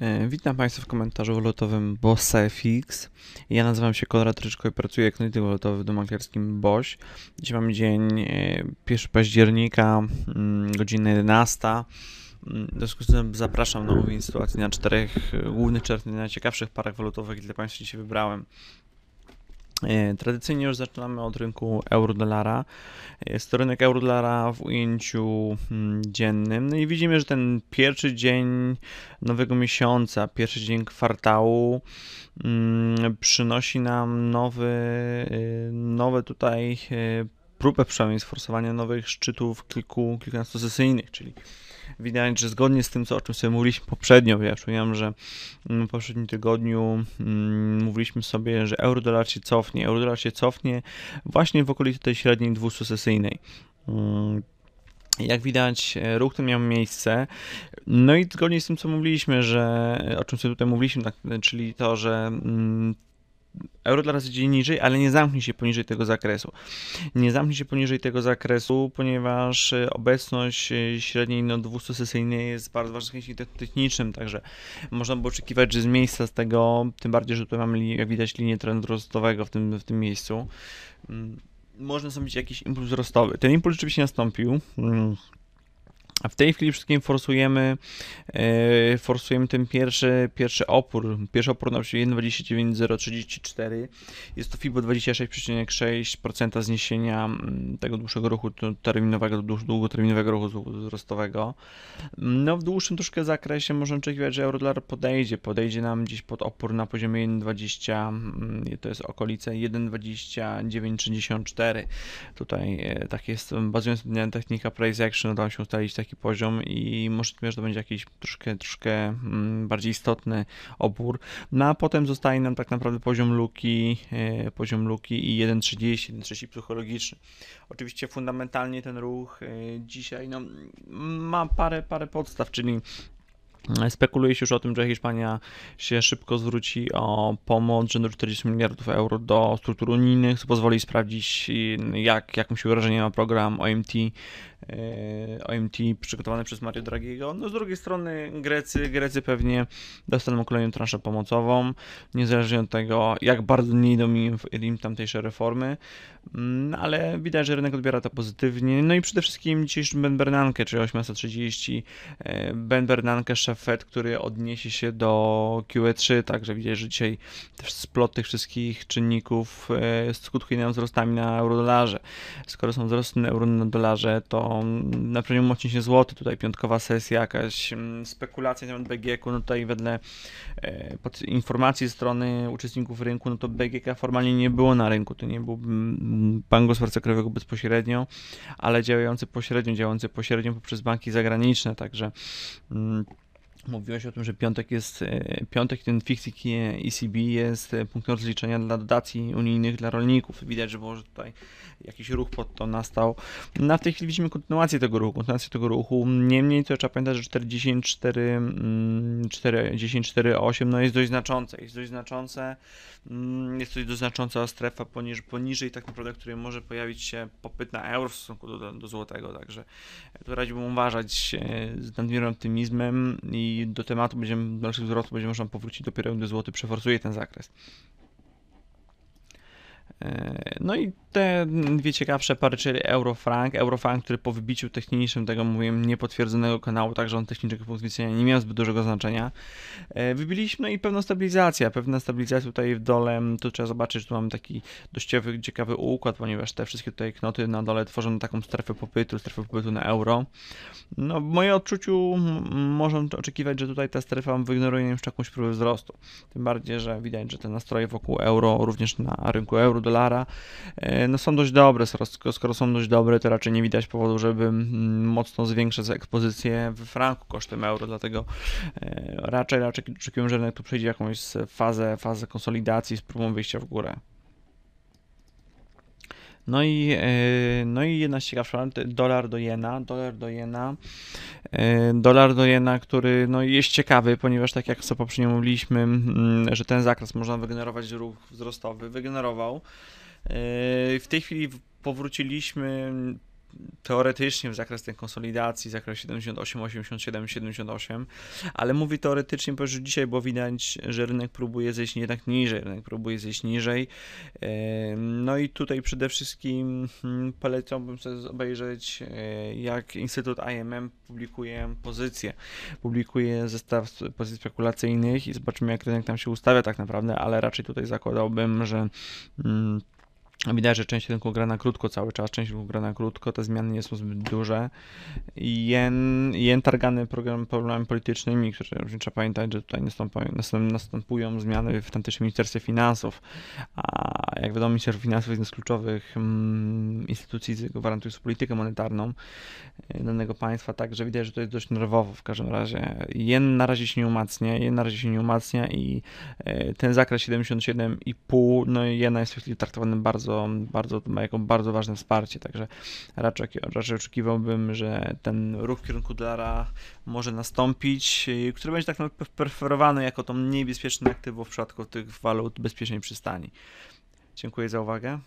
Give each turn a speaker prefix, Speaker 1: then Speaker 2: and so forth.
Speaker 1: E, witam Państwa w komentarzu walutowym Bossa Ja nazywam się Konrad Ryczko i pracuję jak najty walutowy w domu BOŚ. Dziś mam dzień 1 e, października, mm, godzina 11. Mm, w związku z tym zapraszam na omówienie sytuacji na czterech e, głównych, czterech najciekawszych parach walutowych, które Państwa dzisiaj wybrałem. E, tradycyjnie już zaczynamy od rynku euro-dolara. Jest to rynek euro-dolara w ujęciu hmm, dziennym. No i widzimy, że ten pierwszy dzień nowego miesiąca, pierwszy dzień kwartału hmm, przynosi nam nowy, y, nowe tutaj y, próbę przynajmniej sforsowania nowych szczytów kilku, kilkunastu sesyjnych, czyli widać, że zgodnie z tym, co, o czym sobie mówiliśmy poprzednio, ja przypominam, że mm, w poprzednim tygodniu mm, mówiliśmy sobie, że euro dolar się cofnie, euro dolar się cofnie właśnie w okolicy tej średniej 200 sesyjnej. Mm. Jak widać, e, ruch ten miał miejsce. No i zgodnie z tym, co mówiliśmy, że o czym sobie tutaj mówiliśmy, tak, czyli to, że mm, euro dla idzie niżej, ale nie zamknie się poniżej tego zakresu. Nie zamknie się poniżej tego zakresu, ponieważ e, obecność e, średniej no, 200 sesyjnej jest bardzo ważnym technicznym, także można by oczekiwać, że z miejsca z tego, tym bardziej, że tutaj mamy, jak widać, linię trendu wzrostowego w tym, w tym miejscu, mm, można zrobić jakiś impuls wzrostowy. Ten impuls oczywiście nastąpił. Mm, a w tej chwili wszystkim forsujemy, yy, forsujemy ten pierwszy, pierwszy opór. Pierwszy opór na poziomie 1,29034. Jest to FIBO 26,6% zniesienia mm, tego dłuższego ruchu terminowego, długoterminowego ruchu wzrostowego. Mm, no w dłuższym troszkę zakresie możemy oczekiwać, że eurodolar podejdzie. Podejdzie nam gdzieś pod opór na poziomie 1,20, mm, to jest okolice 1,2964. Tutaj e, tak jest, bazując na technika price action, udało się ustalić taki poziom i możliwe, że to będzie jakiś troszkę, troszkę mm, bardziej istotny opór. No a potem zostaje nam tak naprawdę poziom luki, e, poziom luki i 1.30, 1.30 psychologiczny. Oczywiście fundamentalnie ten ruch e, dzisiaj no, ma parę, parę podstaw, czyli e, Spekuluje się już o tym, że Hiszpania się szybko zwróci o pomoc rzędu 40 miliardów euro do struktur unijnych, co pozwoli sprawdzić, jak, jak mu się wyrażenie ma program OMT E, OMT przygotowane przez Mario Dragiego. No z drugiej strony Grecy, Grecy pewnie dostaną kolejną transzę pomocową, niezależnie od tego, jak bardzo nie idą im, im tamtejsze reformy, mm, ale widać, że rynek odbiera to pozytywnie. No i przede wszystkim dzisiejszy Ben Bernanke, czyli 830, e, Ben Bernanke, szef Fed, który odniesie się do QE3, także widać, że dzisiaj też splot tych wszystkich czynników e, skutkuje nam wzrostami na eurodolarze. Skoro są wzrosty na euro na dolarze, to na premium się złoty, tutaj piątkowa sesja, jakaś mm, spekulacja na temat BGK, no tutaj wedle e, pod informacji strony uczestników rynku, no to BGK formalnie nie było na rynku, to nie był bank mm, gospodarstwa krajowego bezpośrednio, ale działający pośrednio, działający pośrednio poprzez banki zagraniczne, także mm, Mówiłeś o tym, że piątek jest, e, piątek ten fixing ECB jest e, punktem rozliczenia dla dotacji unijnych dla rolników. Widać, że może tutaj jakiś ruch pod to nastał. Na no, w tej chwili widzimy kontynuację tego ruchu, kontynuację tego ruchu. Niemniej to trzeba pamiętać, że 44, mm, no jest dość znaczące. Jest dość znaczące, mm, jest to dość znacząca strefa poniżej, poniżej tak naprawdę, której może pojawić się popyt na euro w stosunku do, do złotego, także e, tu radziłbym uważać z nadmiernym optymizmem i i do tematu będziemy, dalszych wzrostów będzie można powrócić dopiero, gdy złoty przeforsuje ten zakres. E, no i te dwie ciekawsze pary, czyli Eurofrank. Eurofrank, który po wybiciu technicznym tego, mówiłem, niepotwierdzonego kanału, także on technicznego punktu widzenia nie miał zbyt dużego znaczenia. E, wybiliśmy no i pewna stabilizacja, pewna stabilizacja tutaj w dole, mm, tu trzeba zobaczyć, że tu mamy taki dość ciekawy układ, ponieważ te wszystkie tutaj knoty na dole tworzą taką strefę popytu, strefę popytu na euro. No w moim odczuciu można oczekiwać, że tutaj ta strefa wyignoruje już jakąś próbę wzrostu. Tym bardziej, że widać, że te nastroje wokół euro, również na rynku euro dolara, e, no są dość dobre. Skoro są dość dobre, to raczej nie widać powodu, żeby mm, mocno zwiększać ekspozycję w franku kosztem euro, dlatego e, raczej, raczej oczekujemy, że rynek tu przejdzie jakąś fazę, fazę konsolidacji z próbą wyjścia w górę. No i, e, no i jedna z ciekawszych dolar do jena, dolar do jena, e, dolar do jena, który no jest ciekawy, ponieważ tak jak sobie poprzednio mówiliśmy, mm, że ten zakres można wygenerować ruch wzrostowy, wygenerował. E, w tej chwili powróciliśmy teoretycznie w zakres tej konsolidacji, zakres 78, 87, 78, ale mówię teoretycznie, bo już dzisiaj, bo widać, że rynek próbuje zejść jednak niżej, rynek próbuje zejść niżej. No i tutaj przede wszystkim hmm, polecałbym sobie obejrzeć, e, jak Instytut IMM publikuje pozycje, publikuje zestaw pozycji spekulacyjnych i zobaczymy, jak rynek tam się ustawia tak naprawdę, ale raczej tutaj zakładałbym, że hmm, Widać, że część rynku gra na krótko cały czas, część rynku gra na krótko, te zmiany nie są zbyt duże. Jen, jen targany program, problemami politycznymi, które trzeba pamiętać, że tutaj następują zmiany w tamtejszym Ministerstwie Finansów, a jak wiadomo Ministerstwo Finansów jest jedną z kluczowych mm, instytucji, gwarantujących politykę monetarną e, danego państwa, także widać, że to jest dość nerwowo w każdym razie. Jen na razie się nie umacnia, jen na razie się nie umacnia i e, ten zakres 77,5, no i jena jest w tej chwili traktowany bardzo bardzo, ma jako bardzo ważne wsparcie, także raczej, raczej oczekiwałbym, że ten ruch w kierunku dolara może nastąpić, y, który będzie tak naprawdę preferowany jako to mniej bezpieczne aktywo w przypadku tych walut bezpiecznej przystani. Dziękuję za uwagę.